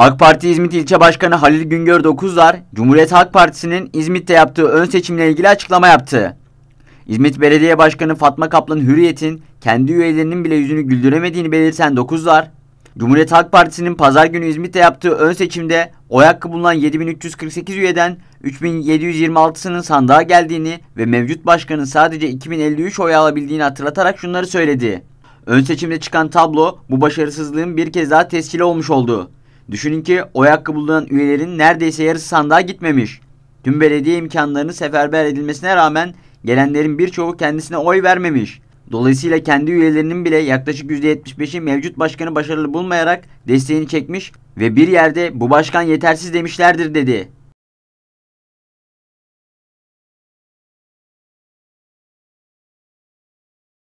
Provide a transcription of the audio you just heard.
AK Parti İzmit İlçe Başkanı Halil Güngör Dokuzlar, Cumhuriyet Halk Partisi'nin İzmit'te yaptığı ön seçimle ilgili açıklama yaptı. İzmit Belediye Başkanı Fatma Kaplan Hürriyet'in kendi üyelerinin bile yüzünü güldüremediğini belirten Dokuzlar, Cumhuriyet Halk Partisi'nin pazar günü İzmit'te yaptığı ön seçimde oy hakkı bulunan 7348 üyeden 3726'sının sandığa geldiğini ve mevcut başkanın sadece 2053 oy alabildiğini hatırlatarak şunları söyledi. Ön seçimde çıkan tablo bu başarısızlığın bir kez daha tescili olmuş oldu. Düşünün ki oy hakkı bulunan üyelerin neredeyse yarısı sandığa gitmemiş. Tüm belediye imkanlarını seferber edilmesine rağmen gelenlerin birçoğu kendisine oy vermemiş. Dolayısıyla kendi üyelerinin bile yaklaşık %75'i mevcut başkanı başarılı bulmayarak desteğini çekmiş ve bir yerde bu başkan yetersiz demişlerdir dedi.